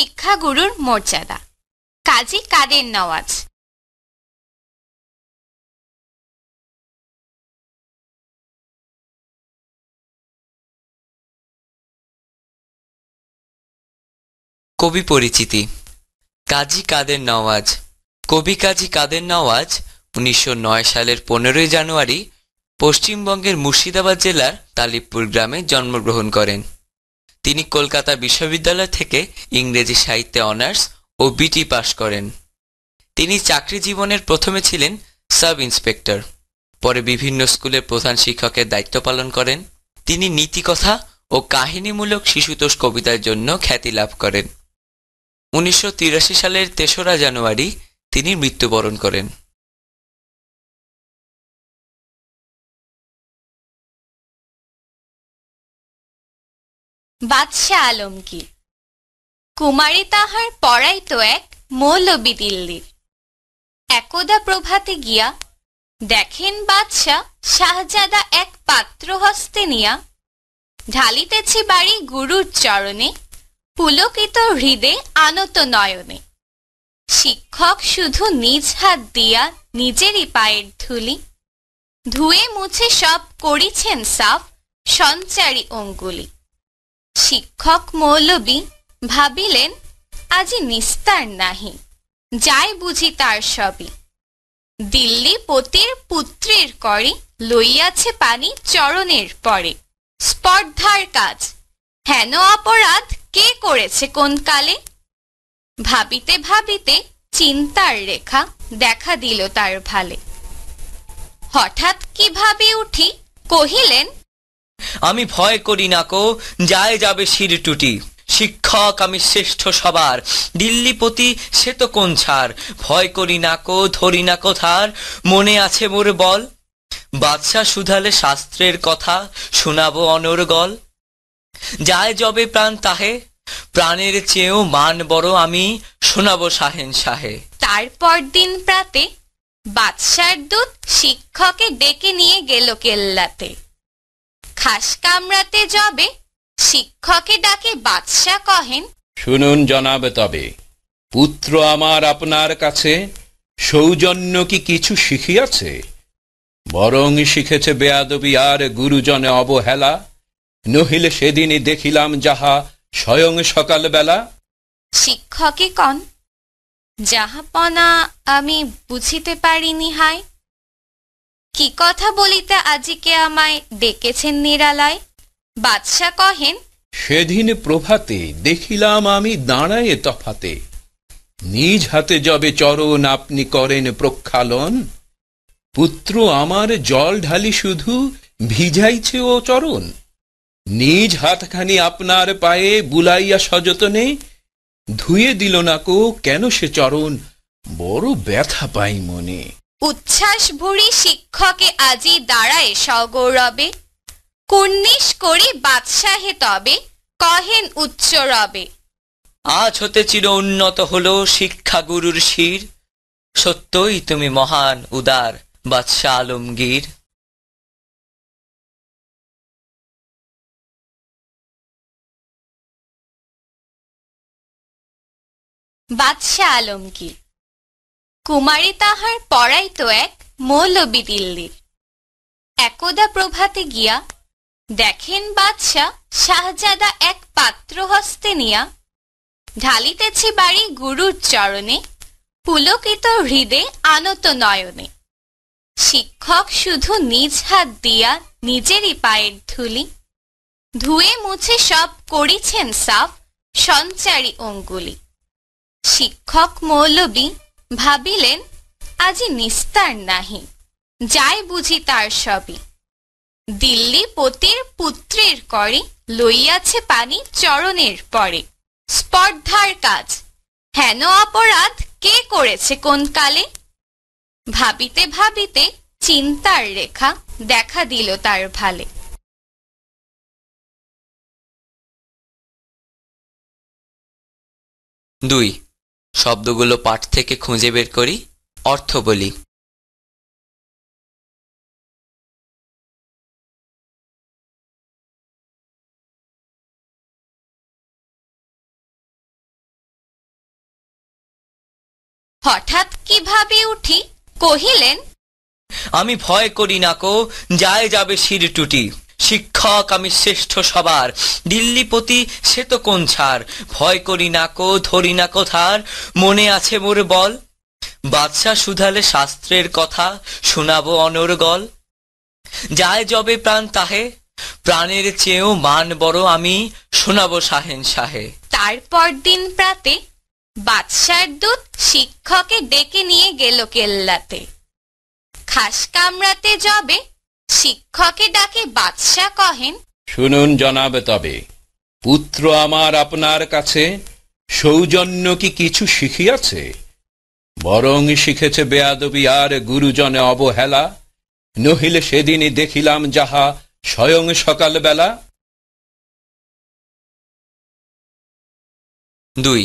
শিক্ষা গুরুর মর্যাদা কাজী কাদের নওয়াজ কবি পরিচিতি কাজী কাদের নওয়াজ কবি কাজী কাদের নওয়াজ উনিশশো সালের পনেরোই জানুয়ারি পশ্চিমবঙ্গের মুর্শিদাবাদ জেলার তালিবপুর গ্রামে জন্মগ্রহণ করেন তিনি কলকাতা বিশ্ববিদ্যালয় থেকে ইংরেজি সাহিত্যে অনার্স ও বিটি পাশ করেন তিনি চাকরি জীবনের প্রথমে ছিলেন সাব ইন্সপেক্টর পরে বিভিন্ন স্কুলের প্রধান শিক্ষকের দায়িত্ব পালন করেন তিনি নীতিকথা ও কাহিনীমূলক শিশুতোষ কবিতার জন্য খ্যাতি লাভ করেন উনিশশো সালের তেসরা জানুয়ারি তিনি মৃত্যুবরণ করেন বাদশাহ আলমগীর কুমারী তাহার পড়াইত এক মৌলবী দিল্লির একদা প্রভাতে গিয়া দেখেন বাদশাহ শাহজাদা এক পাত্র হস্তে নিয়া ঢালিতেছে বাড়ি গুরুর চরণে পুলকিত হৃদে আনত নয়নে শিক্ষক শুধু নিজ হাত দিয়া নিজেরই পায়ের ধুলি ধুয়ে মুছে সব করিছেন সাফ সঞ্চারী অঙ্গুলি শিক্ষক মৌলবী ভাবিলেন আজি নিস্তার নাহি যাই বুঝি তার সবই দিল্লি পতির পুত্রের করে লইয়াছে পানি চরণের পরে স্পর্ধার কাজ হেন অপরাধ কে করেছে কোন কালে ভাবিতে ভাবিতে চিন্তার রেখা দেখা দিল তার ভালে হঠাৎ কিভাবে উঠি কহিলেন আমি ভয় করি না কো যায় যাবে শির টুটি শিক্ষক আমি শ্রেষ্ঠ সবার দিল্লিপতি সে তো কোন ছাড় ভয় করি না কো ধরি না কো ধার মনে আছে মোর বল বাদশাহ সুধালে শাস্ত্রের কথা শোনাবো অনর্গল যায় জবে প্রাণ তাহে প্রাণের চেয়েও মান বড় আমি শোনাবো শাহেন শাহে তারপর দিন প্রাতে বাদশার দূত শিক্ষকে ডেকে নিয়ে গেল কেল্লাতে ঘাস কামড়াতে যাবে শিক্ষকে ডাকে বাদশাহ কহেন শুনুন জনাব তবে পুত্র আমার আপনার কাছে সৌজন্য কি কিছু শিখিয়াছে বরং শিখেছে বেয়াদবি আর গুরুজনে অবহেলা নহিলে সেদিনই দেখিলাম যাহা স্বয়ং সকালবেলা শিক্ষকে কন যাহাপনা আমি বুঝিতে পারিনি হায় কি কথা বলিতে আজিকে আমায় ডেকেছেন নিরালায় বাদশা কহেন সেদিন প্রভাতে দেখিলাম আমি দাঁড়ায় তফাতে নিজ হাতে যবে চরণ আপনি করেন প্রক্ষালন পুত্র আমার জল ঢালি শুধু ভিজাইছে ও চরণ নিজ হাতখানি আপনার পায়ে বুলাইয়া সযতনে ধুয়ে দিল না কো কেন সে চরণ বড় ব্যথা পাই মনে উচ্ছ্বাস ভরি শিক্ষকে আজি দাঁড়ায় সগৌরবে কুর্নিশ করি বাদশাহে তবে কহেন উচ্চ রবে আজ হতে চির উন্নত হল গুরুর শির সত্যই তুমি মহান উদার বাদশাহ আলমগীর বাদশাহ আলমগীর কুমারী তাহার পড়াইত এক মৌলবী দিল্লির একদা প্রভাতে গিয়া দেখেন বাদশাহ শাহজাদা এক পাত্র হস্তে নিয়া ঢালিতেছে বাড়ি গুরুর চরণে পুলকিত হৃদে আনত নয়নে শিক্ষক শুধু নিজ হাত দিয়া নিজেরই পায়ের ধুলি ধুয়ে মুছে সব করিছেন সাফ সঞ্চারী অঙ্গুলি শিক্ষক মৌলবী ভাবিলেন আজি নিস্তার নাহি যাই বুঝি তার সবই দিল্লি পতির পুত্রের করে লইয়াছে পানি চরণের পরে স্পর্ধার কাজ হেন অপরাধ কে করেছে কোন কালে ভাবিতে ভাবিতে চিন্তার রেখা দেখা দিল তার ভালে দুই শব্দগুলো পাঠ থেকে খুঁজে বের করি অর্থ বলি হঠাৎ কিভাবে উঠি কহিলেন আমি ভয় করি না কো যায় যাবে শির টুটি শিক্ষক আমি শ্রেষ্ঠ সবার দিল্লিপতি সে তো কোন ছাড় ভয় করি না কো ধরি না কোথার মনে আছে মোর বল বাদশাহ সুধালে শাস্ত্রের কথা শোনাবো অনর্গল যায় জবে প্রাণ তাহে প্রাণের চেয়েও মান বড় আমি শোনাবো শাহেন শাহে তারপর দিন প্রাতে বাদশার দূত শিক্ষকে ডেকে নিয়ে গেল কেল্লাতে খাস কামড়াতে জবে শিক্ষকে ডাকে বাদশাহ কহেন শুনুন জনাবে তবে পুত্র আমার আপনার কাছে সৌজন্য কি কিছু শিখিয়াছে বরং শিখেছে বেয়াদবি আর গুরুজনে অবহেলা নহিলে সেদিনই দেখিলাম যাহা স্বয়ং সকালবেলা দুই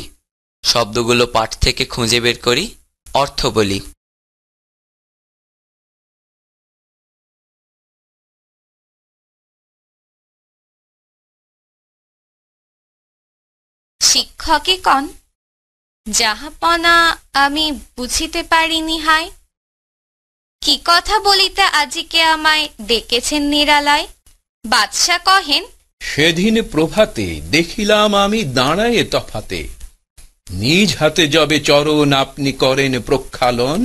শব্দগুলো পাঠ থেকে খুঁজে বের করি অর্থ বলি শিক্ষকে কন যাহাপনা আমি বুঝিতে পারিনি হাই কি কথা বলিতে আজিকে আমায় দেখেছেন নিরালায় বাদশা কহেন সেদিন প্রভাতে দেখিলাম আমি দাঁড়ায় তফাতে নিজ হাতে যবে চরণ আপনি করেন প্রক্ষালন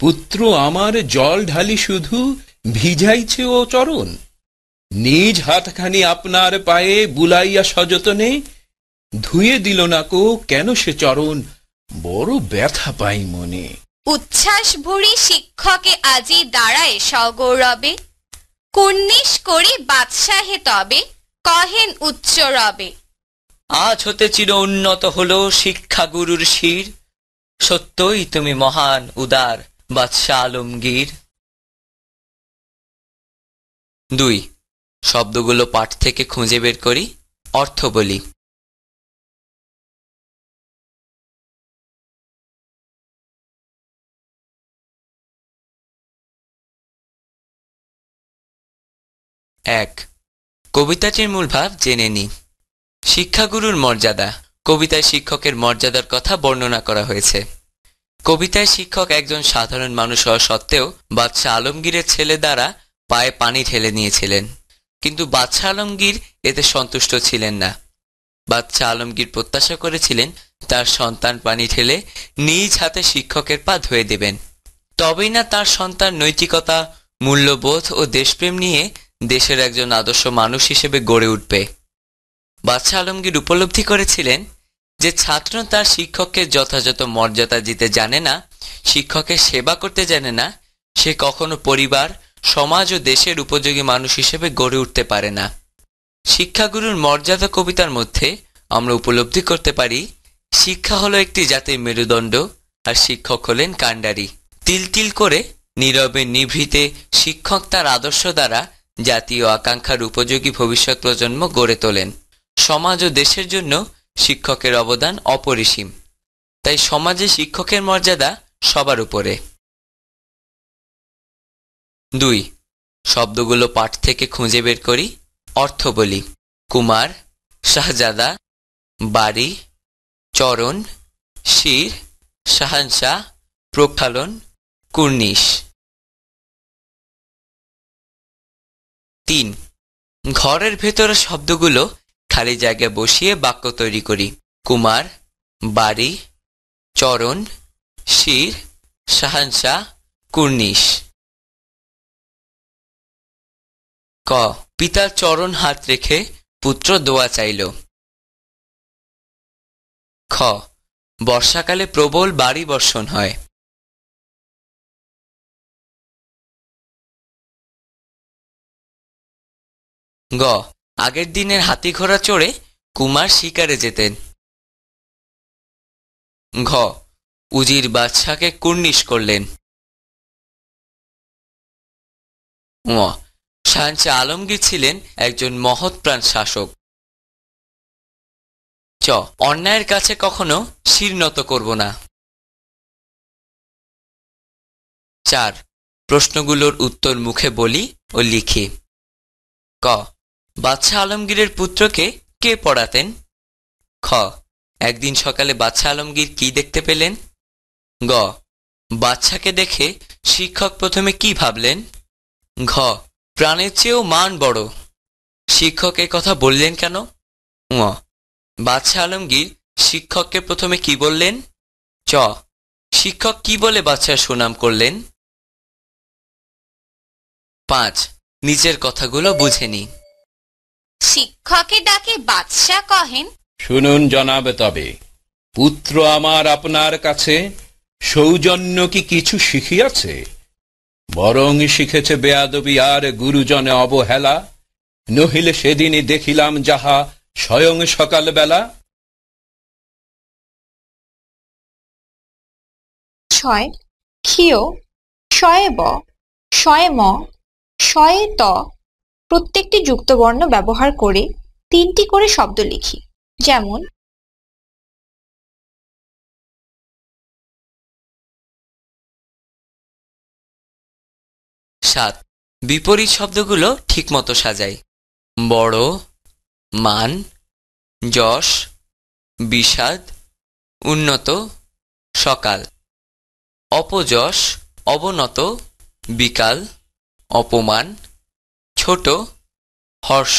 পুত্র আমার জল ঢালি শুধু ভিজাইছে ও চরণ নিজ হাতখানি আপনার পায়ে বুলাইয়া সযতনে ধুয়ে দিল না কো কেন সে চরণ বড় ব্যথা পাই মনে উচ্ছ্বাস ভরি শিক্ষকে আজি দাঁড়ায় সগৌরবে কুর্নিশ করি বাদশাহে তবে কহেন উচ্চ রবে আজ হতে চির উন্নত হল গুরুর শির সত্যই তুমি মহান উদার বাদশাহ আলমগীর দুই শব্দগুলো পাঠ থেকে খুঁজে বের করি অর্থ বলি এক কবিতাটির মূল ভাব জেনে নি শিক্ষাগুরুর মর্যাদা কবিতায় শিক্ষকের মর্যাদার কথা বর্ণনা করা হয়েছে কবিতায় শিক্ষক একজন সাধারণ মানুষ হওয়া সত্ত্বেও বাদশাহ আলমগীরের ছেলে দ্বারা পায়ে পানি ঠেলে নিয়েছিলেন কিন্তু বাদশাহ আলমগীর এতে সন্তুষ্ট ছিলেন না বাদশাহ আলমগীর প্রত্যাশা করেছিলেন তার সন্তান পানি ঠেলে নিজ হাতে শিক্ষকের পা ধুয়ে দেবেন তবেই না তার সন্তান নৈতিকতা মূল্যবোধ ও দেশপ্রেম নিয়ে দেশের একজন আদর্শ মানুষ হিসেবে গড়ে উঠবে বাদশাহ আলমগীর উপলব্ধি করেছিলেন যে ছাত্র তার শিক্ষককে যথাযথ মর্যাদা দিতে জানে না শিক্ষকের সেবা করতে জানে না সে কখনো পরিবার সমাজ ও দেশের উপযোগী মানুষ হিসেবে গড়ে উঠতে পারে না শিক্ষাগুরুর মর্যাদা কবিতার মধ্যে আমরা উপলব্ধি করতে পারি শিক্ষা হলো একটি জাতির মেরুদণ্ড আর শিক্ষক হলেন কাণ্ডারি তিল তিল করে নীরবে নিভৃতে শিক্ষক তার আদর্শ দ্বারা জাতীয় আকাঙ্ক্ষার উপযোগী ভবিষ্যৎ প্রজন্ম গড়ে তোলেন সমাজ ও দেশের জন্য শিক্ষকের অবদান অপরিসীম তাই সমাজে শিক্ষকের মর্যাদা সবার উপরে দুই শব্দগুলো পাঠ থেকে খুঁজে বের করি অর্থ বলি কুমার শাহজাদা বাড়ি চরণ শির শাহানশাহ প্রখালন কুর্নিশ তিন ঘরের ভেতরের শব্দগুলো খালি জায়গায় বসিয়ে বাক্য তৈরি করি কুমার বাড়ি চরণ শির সাহানসা কুর্নিশ ক পিতার চরণ হাত রেখে পুত্র দোয়া চাইল খ বর্ষাকালে প্রবল বাড়ি বর্ষণ হয় গ আগের দিনের হাতি ঘোড়া চড়ে কুমার শিকারে যেতেন ঘ উজির বাদশাকে কুর্নিশ করলেন ম আলমগীর ছিলেন একজন মহৎপ্রাণ শাসক চ অন্যায়ের কাছে কখনো শীর্ণত করব না চার প্রশ্নগুলোর উত্তর মুখে বলি ও লিখি ক বাদশাহ আলমগীরের পুত্রকে কে পড়াতেন খ একদিন সকালে বাদশাহ আলমগীর কি দেখতে পেলেন গ বাচ্চাকে দেখে শিক্ষক প্রথমে কি ভাবলেন ঘ প্রাণের চেয়েও মান বড় শিক্ষক কথা বললেন কেন ঙ বাদশাহ আলমগীর শিক্ষককে প্রথমে কি বললেন চ শিক্ষক কি বলে বাচ্চার সুনাম করলেন পাঁচ নিজের কথাগুলো বুঝে নিন শিক্ষকে ডাকে বাদশাহ কহেন শুনুন জনাব তবে পুত্র আমার আপনার কাছে সৌজন্য কি কিছু শিখিয়াছে বরং শিখেছে বেয়াদবি আর গুরুজনে অবহেলা নহিলে সেদিনই দেখিলাম যাহা স্বয়ং সকালবেলা ছয় ক্ষিয় শয়ে ব শয়ে ম শয়ে ত প্রত্যেকটি যুক্তবর্ণ ব্যবহার করে তিনটি করে শব্দ লিখি যেমন সাত বিপরীত শব্দগুলো ঠিকমতো সাজাই বড় মান যশ বিষাদ উন্নত সকাল অপযশ অবনত বিকাল অপমান ছোট হর্ষ